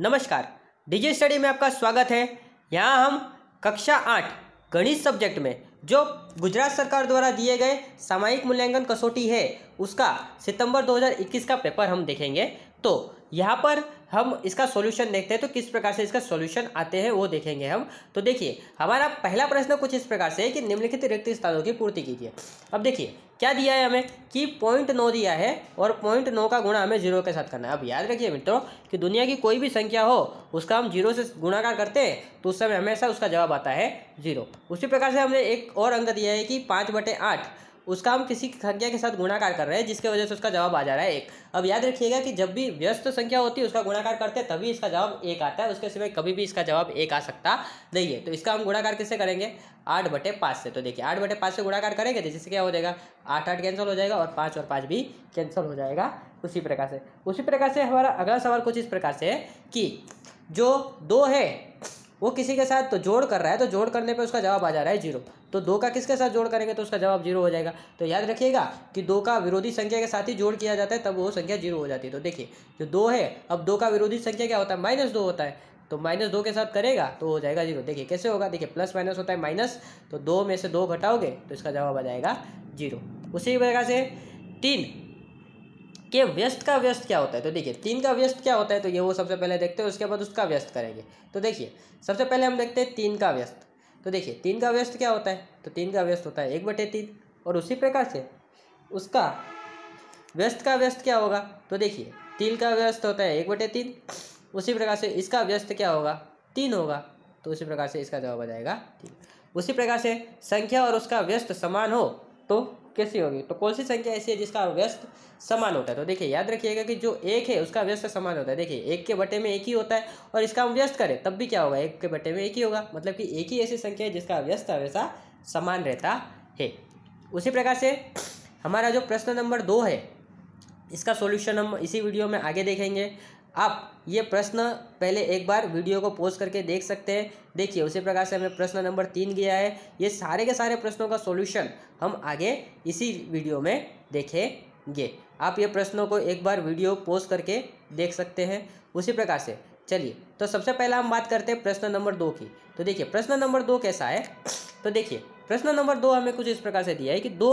नमस्कार DJ study में आपका स्वागत है यहाँ हम कक्षा आठ गणित सब्जेक्ट में जो गुजरात सरकार द्वारा दिए गए सामायिक मूल्यांकन कसौटी है उसका सितंबर 2021 का पेपर हम देखेंगे तो यहाँ पर हम इसका सॉल्यूशन देखते हैं तो किस प्रकार से इसका सॉल्यूशन आते हैं वो देखेंगे हम तो देखिए हमारा पहला प्रश्न कुछ इस प्रकार से है कि निम्नलिखित रिक्त स्थानों की पूर्ति कीजिए अब देखिए क्या दिया है हमें कि पॉइंट नौ दिया है और पॉइंट नौ का गुणा हमें जीरो के साथ करना है अब याद रखिए मित्रों कि दुनिया की कोई भी संख्या हो उसका हम जीरो से गुणाकार करते हैं तो उस समय हमेशा उसका जवाब आता है जीरो उसी प्रकार से हमने एक और अंक दिया है कि पाँच बटे आठ उसका हम किसी संख्या के साथ गुणाकार कर रहे हैं जिसके वजह से उसका जवाब आ जा रहा है एक अब याद रखिएगा कि जब भी व्यस्त संख्या होती है उसका गुणाकार करते हैं तभी इसका जवाब एक आता है उसके सिवाय कभी भी इसका जवाब एक आ सकता नहीं है तो इसका हम गुणाकार किससे करेंगे आठ बटे पाँच से तो देखिए आठ बटे पाँच से गुणाकार करेंगे तो जिससे क्या हो जाएगा आठ आठ कैंसिल हो जाएगा और पाँच और पाँच भी कैंसिल हो जाएगा उसी प्रकार से उसी प्रकार से हमारा अगला सवाल कुछ इस प्रकार से है कि जो दो है वो किसी के साथ तो जोड़ कर रहा है तो जोड़ करने पे उसका जवाब आ जा रहा है जीरो तो दो का किसके साथ जोड़ करेंगे तो उसका जवाब जीरो हो जाएगा तो याद रखिएगा कि दो का विरोधी संख्या के साथ ही जोड़ किया जाता है तब वो संख्या जीरो हो जाती है तो देखिए जो दो है अब दो का विरोधी संख्या क्या होता है माइनस दो होता है तो माइनस दो के साथ करेगा तो हो जाएगा जीरो देखिए कैसे होगा देखिए प्लस माइनस होता है माइनस तो दो में से दो घटाओगे तो इसका जवाब आ जाएगा जीरो उसी प्रकार से तीन के व्यस्त का व्यस्त क्या होता है तो देखिए तीन का व्यस्त क्या होता है तो ये वो सबसे पहले देखते हैं उसके बाद उसका व्यस्त करेंगे तो देखिए सबसे पहले हम देखते हैं तीन का व्यस्त तो देखिए तीन का व्यस्त क्या होता है तो तीन का व्यस्त होता है एक बटे तीन और उसी प्रकार से उसका व्यस्त का व्यस्त क्या होगा तो देखिए तीन का व्यस्त होता है एक बटे तीन उसी प्रकार से इसका व्यस्त क्या होगा तीन होगा तो उसी प्रकार से इसका जवाब आ जाएगा तीन उसी प्रकार से संख्या और उसका व्यस्त समान हो तो कैसी होगी तो कौन सी संख्या ऐसी है जिसका व्यस्त समान होता है तो देखिए याद रखिएगा कि जो एक है उसका व्यस्त समान होता है देखिए एक के बटे में एक ही होता है और इसका हम व्यस्त करें तब भी क्या होगा एक के बटे में एक ही होगा मतलब कि एक ही ऐसी संख्या है जिसका व्यस्त हमेशा समान रहता है उसी प्रकार से हमारा जो प्रश्न नंबर दो है इसका सॉल्यूशन हम इसी वीडियो में आगे देखेंगे आप ये प्रश्न पहले एक बार वीडियो को पोज करके देख सकते हैं देखिए उसी प्रकार से हमें प्रश्न नंबर तीन गया है ये सारे के सारे प्रश्नों का सॉल्यूशन हम आगे इसी वीडियो में देखेंगे आप ये प्रश्नों को एक बार वीडियो पोज करके देख सकते हैं उसी प्रकार से चलिए तो सबसे पहला हम बात करते हैं प्रश्न नंबर दो की तो देखिए प्रश्न नंबर दो कैसा है तो देखिए प्रश्न नंबर दो हमें कुछ इस प्रकार से दिया है कि दो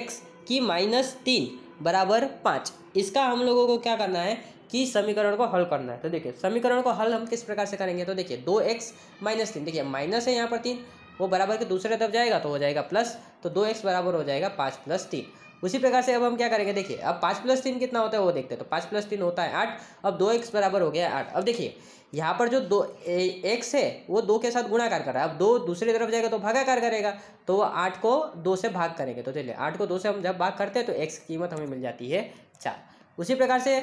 एक्स की माइनस तीन बराबर पाँच इसका हम लोगों को क्या करना है कि समीकरण को हल करना है तो देखिए समीकरण को हल हम किस प्रकार से करेंगे तो देखिए दो एक्स माइनस तीन देखिए माइनस है यहाँ पर तीन वो बराबर के दूसरे तरफ जाएगा तो हो जाएगा प्लस तो दो एक्स बराबर हो जाएगा पाँच प्लस तीन उसी प्रकार से अब हम क्या करेंगे देखिए अब पाँच प्लस तीन कितना होता है वो देखते हैं तो पाँच प्लस तीन होता है आठ अब दो एक्स बराबर हो गया आठ अब देखिए यहाँ पर जो दो एक्स है वो दो के साथ गुणाकार कर रहा है अब दो दूसरी तरफ जाएगा तो भागाकार करेगा तो वो आठ को दो से भाग करेंगे तो चलिए आठ को दो से हम जब भाग करते हैं तो एक्स की कीमत हमें मिल जाती है चार उसी प्रकार से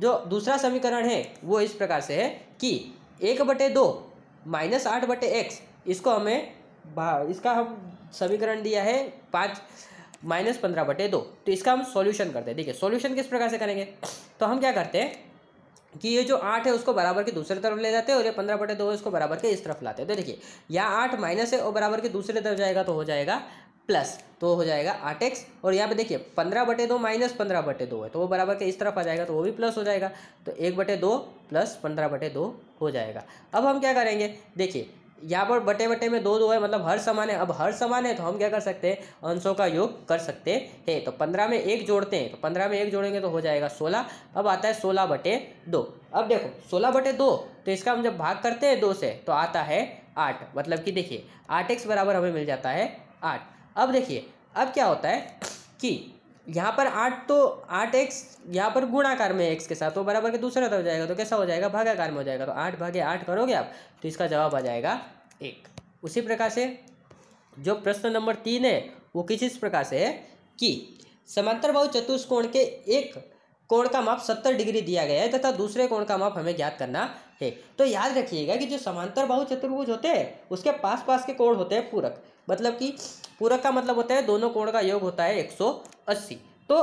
जो दूसरा समीकरण है वो इस प्रकार से है कि एक बटे दो माइनस आठ बटे एक्स इसको हमें इसका हम समीकरण दिया है पाँच माइनस पंद्रह बटे दो तो इसका हम सॉल्यूशन करते हैं देखिए सॉल्यूशन किस प्रकार से करेंगे तो हम क्या करते हैं कि ये जो आठ है उसको बराबर के दूसरे तरफ ले जाते हैं और ये पंद्रह बटे दो है बराबर के इस तरफ लाते हैं तो देखिए यहाँ आठ माइनस है और बराबर के दूसरे तरफ जाएगा तो हो जाएगा प्लस तो हो जाएगा आठ एक्स और यहाँ पे देखिए पंद्रह बटे दो माइनस पंद्रह बटे दो है तो वो बराबर के इस तरफ आ जाएगा तो वो भी प्लस हो जाएगा तो एक बटे दो प्लस पंद्रह बटे दो हो जाएगा अब हम क्या करेंगे देखिए यहाँ पर बटे बटे में दो दो है मतलब हर समान है अब हर समान है तो हम क्या कर सकते हैं अंशों का योग कर सकते हैं तो पंद्रह में एक जोड़ते हैं तो पंद्रह में एक जोड़ेंगे तो हो जाएगा सोलह अब आता है सोलह बटे दो अब देखो सोलह बटे दो तो इसका हम जब भाग करते हैं दो से तो आता है आठ मतलब कि देखिए आठ एक्स बराबर हमें मिल जाता है आठ अब देखिए अब क्या होता है कि यहाँ पर आठ तो आठ एक्स यहाँ पर गुणाकार में एक्स के साथ तो बराबर के दूसरा तरफ जाएगा तो कैसा हो जाएगा भागाकार में हो जाएगा तो आठ भागे आठ करोगे आप तो इसका जवाब आ जाएगा एक उसी प्रकार से जो प्रश्न नंबर तीन है वो किस इस प्रकार से है कि समांतर बहु चतुष्कोण के एक कोण का माप सत्तर डिग्री दिया गया है तथा दूसरे कोण का माप हमें ज्ञात करना है तो याद रखिएगा कि जो समांतर बाहु चतुर्भुज होते हैं उसके पास पास के कोण होते हैं पूरक मतलब कि पूरक का मतलब होता है दोनों कोण का योग होता है अस्सी तो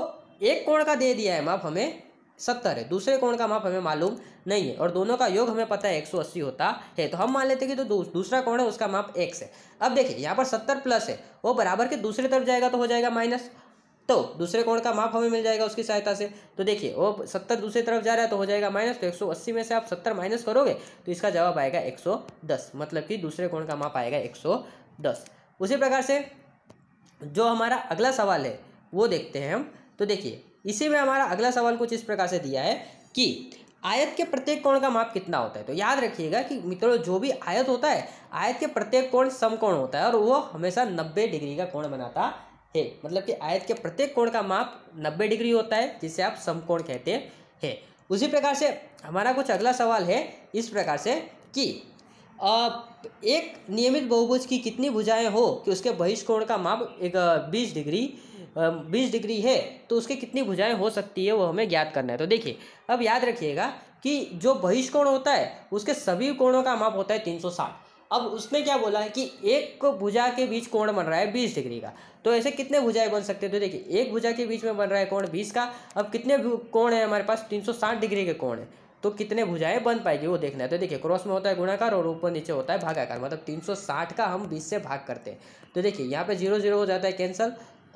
एक कोण का दे दिया है माप हमें सत्तर है दूसरे कोण का माप हमें मालूम नहीं है और दोनों का योग हमें पता है एक सौ अस्सी होता है तो हम मान लेते हैं कि जो तो दूसरा कोण है उसका माप एक्स है अब देखिए यहाँ पर सत्तर प्लस है वो बराबर के दूसरे तरफ जाएगा तो हो जाएगा माइनस तो दूसरे कोण का माप हमें मिल जाएगा उसकी सहायता से तो देखिए वो सत्तर दूसरे तरफ जा रहा है तो हो जाएगा माइनस तो एक सौ अस्सी में से आप सत्तर माइनस करोगे तो इसका जवाब आएगा एक सौ दस मतलब कि दूसरे कोण का माप आएगा एक सौ दस उसी प्रकार से जो हमारा अगला सवाल है वो देखते हैं हम तो देखिए इसी में हमारा अगला सवाल कुछ इस प्रकार से दिया है कि आयत के प्रत्येक कोण का माप कितना होता है तो याद रखिएगा कि मित्रों जो भी आयत होता है आयत के प्रत्येक कोण समकोण होता है और वो हमेशा नब्बे डिग्री का कोण बनाता है मतलब कि आयत के प्रत्येक कोण का माप नब्बे डिग्री होता है जिसे आप समकोण कहते हैं उसी प्रकार से हमारा कुछ अगला सवाल है इस प्रकार से कि एक नियमित बहुभुज की कितनी भुजाएं हो कि उसके बहिष्कोण का माप एक बीस डिग्री बीस डिग्री है तो उसके कितनी भुजाएं हो सकती है वो हमें ज्ञात करना है तो देखिए अब याद रखिएगा कि जो बहिष्कोण होता है उसके सभी कोणों का माप होता है तीन सौ साठ अब उसमें क्या बोला है कि एक भुजा के बीच कोण बन रहा है बीस डिग्री का तो ऐसे कितने भुजाएं बन सकते हैं तो देखिए एक भुजा के बीच में बन रहा है कोण बीस का अब कितने कोण है हमारे पास तीन सौ साठ डिग्री के कोण है तो कितने भुजाएं बन पाएगी वो देखना है तो देखिए क्रॉस में होता है गुणाकार और ऊपर नीचे होता है भागाकार मतलब 360 का हम 20 से भाग करते हैं तो देखिए यहाँ पे जीरो जीरो हो जाता है कैंसिल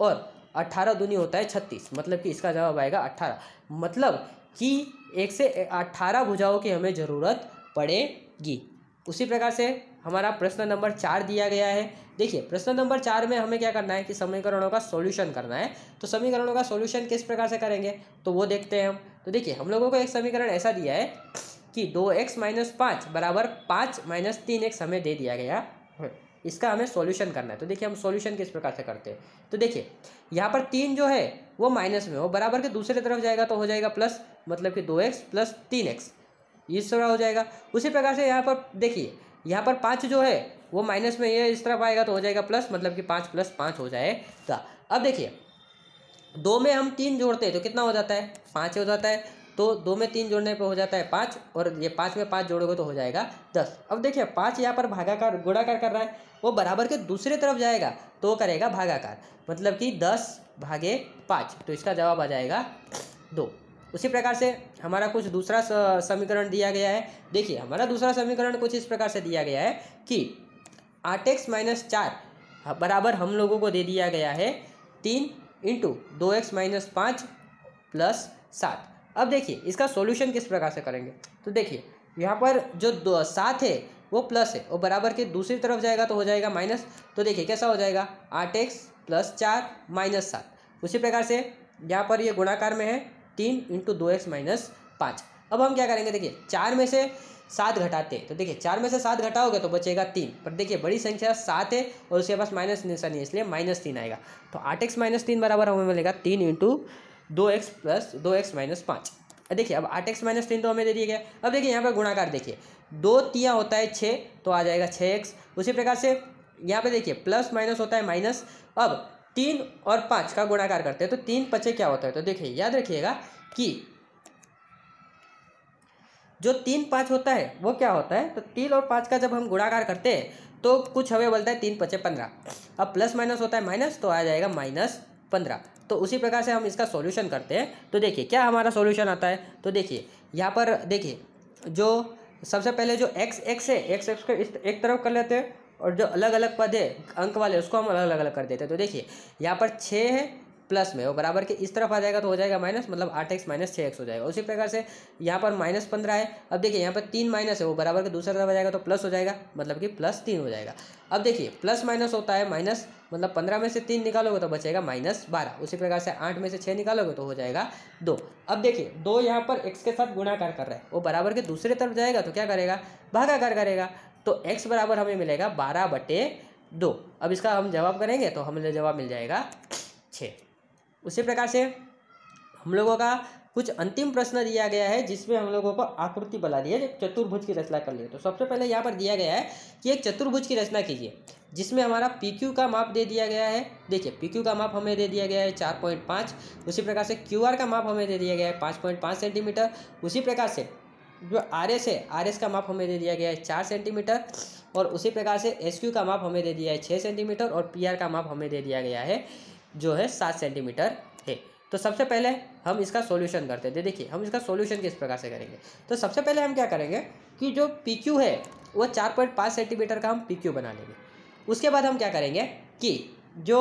और अट्ठारह दुनी होता है छत्तीस मतलब कि इसका जवाब आएगा अट्ठारह मतलब कि एक से अट्ठारह भुजाओं की हमें ज़रूरत पड़ेगी उसी प्रकार से हमारा प्रश्न नंबर चार दिया गया है देखिए प्रश्न नंबर चार में हमें क्या करना है कि समीकरणों का सॉल्यूशन करना है तो समीकरणों का सॉल्यूशन किस प्रकार से करेंगे तो वो देखते हैं हम तो देखिए हम लोगों को एक समीकरण ऐसा दिया है कि दो एक्स माइनस पाँच बराबर पाँच माइनस तीन एक्स हमें दे दिया गया इसका हमें सॉल्यूशन करना है तो देखिए हम सॉल्यूशन किस प्रकार से करते हैं तो देखिए यहाँ पर तीन जो है वो माइनस में हो बराबर के दूसरे तरफ जाएगा तो हो जाएगा प्लस मतलब कि दो एक्स प्लस तीन एक्स इस तरह हो जाएगा उसी प्रकार से यहाँ पर देखिए यहाँ पर पाँच जो है वो माइनस में ये इस तरफ आएगा तो हो जाएगा प्लस मतलब कि पाँच प्लस पाँच हो जाएगा अब देखिए दो में हम तीन जोड़ते हैं तो कितना हो जाता है पाँच हो जाता है तो दो में तीन जोड़ने पे हो जाता है पाँच और ये पाँच में पाँच जोड़ोगे तो हो जाएगा दस अब देखिए पाँच यहाँ पर भागाकार गुणाकार कर रहा है वो बराबर के दूसरे तरफ जाएगा तो करेगा भागाकार मतलब कि दस भागे पाँच तो इसका जवाब आ जाएगा दो उसी प्रकार से हमारा कुछ दूसरा समीकरण दिया गया है देखिए हमारा दूसरा समीकरण कुछ इस प्रकार से दिया गया है कि आठ एक्स माइनस चार बराबर हम लोगों को दे दिया गया है तीन इंटू दो एक्स माइनस पाँच प्लस सात अब देखिए इसका सॉल्यूशन किस प्रकार से करेंगे तो देखिए यहाँ पर जो दो सात है वो प्लस है और बराबर के दूसरी तरफ जाएगा तो हो जाएगा माइनस तो देखिए कैसा हो जाएगा आठ एक्स प्लस चार माइनस सात उसी प्रकार से यहाँ पर ये गुणाकार में है तीन इंटू दो एक्स माइनस पाँच अब हम क्या करेंगे देखिए चार में से सात घटाते हैं तो देखिए चार में से सात घटाओगे तो बचेगा तीन पर देखिए बड़ी संख्या सात है और उसके पास माइनस नहीं है इसलिए माइनस तीन आएगा तो आठ एक्स माइनस तीन बराबर हमें मिलेगा तीन इंटू दो एक्स प्लस दो एक्स माइनस पाँच देखिए अब आठ एक्स माइनस तीन तो हमें दे दिया गया अब देखिए यहाँ पर गुणाकार देखिए दो तिया होता है छः तो आ जाएगा छः एक्स उसी प्रकार से यहाँ पर देखिए प्लस माइनस होता है माइनस अब तीन और पाँच का गुणाकार करते हैं तो तीन पचे क्या होता है तो देखिए याद रखिएगा कि जो तीन पाँच होता है वो क्या होता है तो तीन और पाँच का जब हम गुणाकार करते हैं तो कुछ हमें बोलता है तीन पचे पंद्रह अब प्लस माइनस होता है माइनस तो आ जाएगा माइनस पंद्रह तो उसी प्रकार से हम इसका सॉल्यूशन करते हैं तो देखिए क्या हमारा सॉल्यूशन आता है तो देखिए यहाँ पर देखिए जो सबसे पहले जो एक्स एक्स है एक्स एक्स को इस एक तरफ कर लेते हैं और जो अलग अलग पद है अंक वाले उसको हम अलग अलग कर देते हैं तो देखिए यहाँ पर छः है प्लस में वो बराबर के इस तरफ आ जाएगा तो हो जाएगा माइनस मतलब आठ एक्स माइनस छः एक्स हो जाएगा उसी प्रकार से यहाँ पर माइनस पंद्रह है अब देखिए यहाँ पर तीन माइनस है वो बराबर के दूसरा तरफ आ जाएगा तो प्लस हो जाएगा मतलब कि प्लस तीन हो जाएगा अब देखिए प्लस माइनस होता है माइनस मतलब पंद्रह में से तीन निकालोगे तो बचेगा माइनस बारह उसी प्रकार से आठ में से छः निकालोगे तो हो जाएगा दो अब देखिए दो यहाँ पर एक्स के साथ गुणाकार कर रहा है वो बराबर के दूसरे तरफ जाएगा तो क्या करेगा भागाकार करेगा तो एक्स बराबर हमें मिलेगा बारह बटे दो अब इसका हम जवाब करेंगे तो हमें जवाब मिल जाएगा छः उसी प्रकार से हम लोगों का कुछ अंतिम प्रश्न दिया गया है जिसमें हम लोगों को आकृति बना दी है चतुर्भुज की रचना कर लिए तो सबसे पहले यहाँ पर दिया गया है कि एक चतुर्भुज की रचना कीजिए जिसमें हमारा पी क्यू का माप दे दिया गया है देखिए पी क्यू का माप हमें दे दिया गया है चार पॉइंट पाँच उसी प्रकार से क्यू आर का माप हमें दे दिया गया है पाँच पॉइंट पाँच सेंटीमीटर उसी प्रकार से जो आर एस है आर एस का माप हमें दे दिया गया है चार सेंटीमीटर और उसी प्रकार से एस क्यू का माप हमें दे दिया है छः सेंटीमीटर और पी आर का माप हमें दे दिया गया है जो है सात सेंटीमीटर है तो सबसे पहले हम इसका सॉल्यूशन करते हैं देखिए हम इसका सॉल्यूशन किस प्रकार से करेंगे तो सबसे पहले हम क्या करेंगे कि जो पी क्यू है वो चार पॉइंट पाँच सेंटीमीटर का हम पी क्यू बना लेंगे उसके बाद हम क्या करेंगे कि जो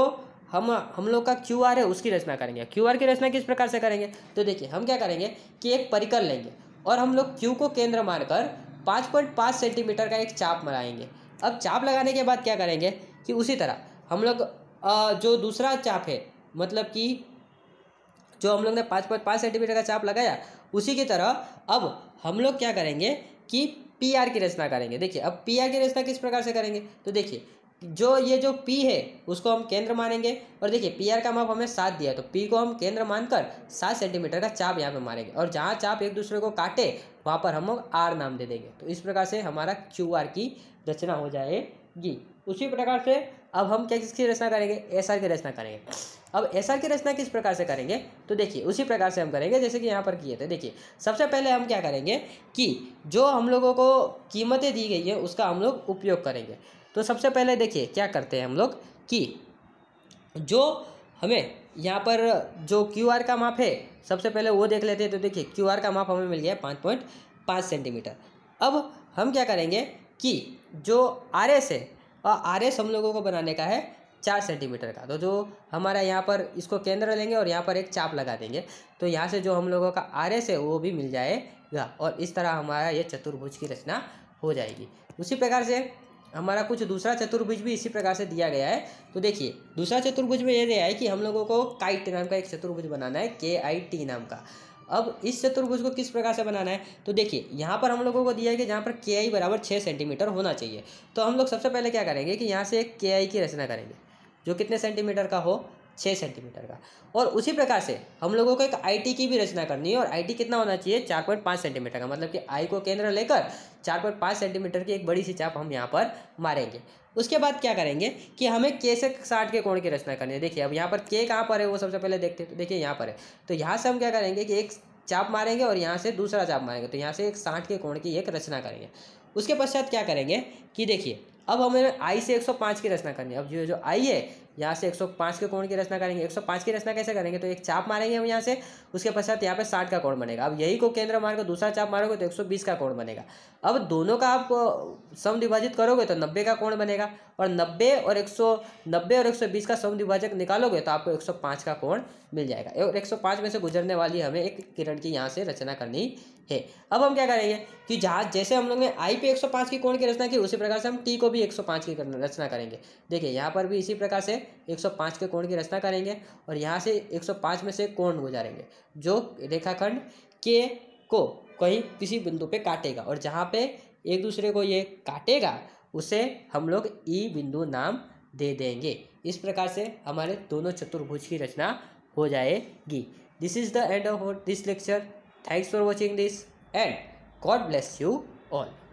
हम हम लोग का क्यू आर है उसकी रचना करेंगे क्यू आर की रचना किस प्रकार से करेंगे तो देखिए हम क्या करेंगे कि एक परिकल लेंगे और हम लोग क्यू को केंद्र मारकर पाँच पॉइंट पाँच सेंटीमीटर का एक चाप मनाएंगे अब चाप लगाने के बाद क्या करेंगे कि उसी तरह हम लोग जो दूसरा चाप है मतलब कि जो हम लोग ने पाँच पाँच पाँच सेंटीमीटर का चाप लगाया उसी की तरह अब हम लोग क्या करेंगे कि पी आर की रचना करेंगे देखिए अब पी आर की रचना किस प्रकार से करेंगे तो देखिए जो ये जो P है उसको हम केंद्र मानेंगे और देखिए पी आर का माप हमें सात दिया तो P को हम केंद्र मानकर सात सेंटीमीटर का चाप यहाँ पे मारेंगे और जहाँ चाप एक दूसरे को काटे वहाँ पर हम लोग आर नाम दे देंगे तो इस प्रकार से हमारा क्यू आर की रचना हो जाएगी उसी प्रकार से अब हम क्या किसकी रचना करेंगे एस की रचना करेंगे अब एस की रचना किस प्रकार से करेंगे तो देखिए उसी प्रकार से हम करेंगे जैसे कि यहाँ पर किए थे देखिए सबसे पहले हम क्या करेंगे कि जो हम लोगों को कीमतें दी गई है उसका हम लोग उपयोग करेंगे तो सबसे पहले देखिए क्या करते हैं हम लोग कि जो हमें यहाँ पर जो क्यू आर का माप है सबसे पहले वो देख लेते हैं तो देखिए क्यू आर का माप हमें मिल गया है पाँच पॉइंट पाँच सेंटीमीटर अब हम क्या करेंगे कि जो आर एस है और आर एस हम लोगों को बनाने का है चार सेंटीमीटर का तो जो हमारा यहाँ पर इसको केंद्र लेंगे और यहाँ पर एक चाप लगा देंगे तो यहाँ से जो हम लोगों का आर एस है वो भी मिल जाएगा और इस तरह हमारा ये चतुर्भुज की रचना हो जाएगी उसी प्रकार से हमारा कुछ दूसरा चतुर्भुज भी इसी प्रकार से दिया गया है तो देखिए दूसरा चतुर्भुज में ये दिया है कि हम लोगों को काइट नाम का एक चतुर्भुज बनाना है के आई टी नाम का अब इस चतुर्भुज को किस प्रकार से बनाना है तो देखिए यहाँ पर हम लोगों को दिया है कि जहाँ पर के आई बराबर छः सेंटीमीटर होना चाहिए तो हम लोग सबसे पहले क्या करेंगे कि यहाँ से एक के आई की रचना करेंगे जो कितने सेंटीमीटर का हो छः सेंटीमीटर का और उसी प्रकार से हम लोगों को एक आई की भी रचना करनी है और आई कितना होना चाहिए चार पॉइंट पाँच सेंटीमीटर का मतलब कि आई को केंद्र लेकर चार पॉइंट पाँच सेंटीमीटर की एक बड़ी सी चाप हम यहाँ पर मारेंगे उसके बाद क्या करेंगे कि हमें के से साठ के कोण की रचना करनी है देखिए अब यहाँ पर के कहाँ पर है वो सबसे पहले देखते तो देखिए यहाँ पर है तो यहाँ से हम क्या करेंगे कि एक चाप मारेंगे और यहाँ से दूसरा चाप मारेंगे तो यहाँ से एक साठ के कोण की एक रचना करेंगे उसके पश्चात क्या करेंगे कि देखिए अब हमें आई से 105 की रचना करनी है अब जो जो आई है यहाँ से 105 के कोण की रचना करेंगे 105 की रचना कैसे करेंगे तो एक चाप मारेंगे हम यहाँ से उसके पश्चात यहाँ पे 60 का कोण बनेगा अब यही को केंद्र मार दूसरा चाप मारोगे तो 120 का कोण बनेगा अब दोनों का आप सम विभाजित करोगे तो 90 का कोण बनेगा और 90 और 190 और 120 का सम विभाजक निकालोगे तो आपको एक का कोण मिल जाएगा और एक में से गुजरने वाली हमें एक किरण की यहाँ से रचना करनी है अब हम क्या करेंगे कि जहाज जैसे हम लोग ने आई पे 105 की कोण की रचना की उसी प्रकार से हम टी को भी 105 की रचना करेंगे देखिए यहाँ पर भी इसी प्रकार से 105 के कोण की रचना करेंगे और यहाँ से 105 में से कोण गुजारेंगे जो रेखाखंड के को कहीं किसी बिंदु पे काटेगा और जहाँ पे एक दूसरे को ये काटेगा उसे हम लोग ई e बिंदु नाम दे देंगे इस प्रकार से हमारे दोनों चतुर्भुज की रचना हो जाएगी this is the end of this lecture Thanks for watching this and God bless you all.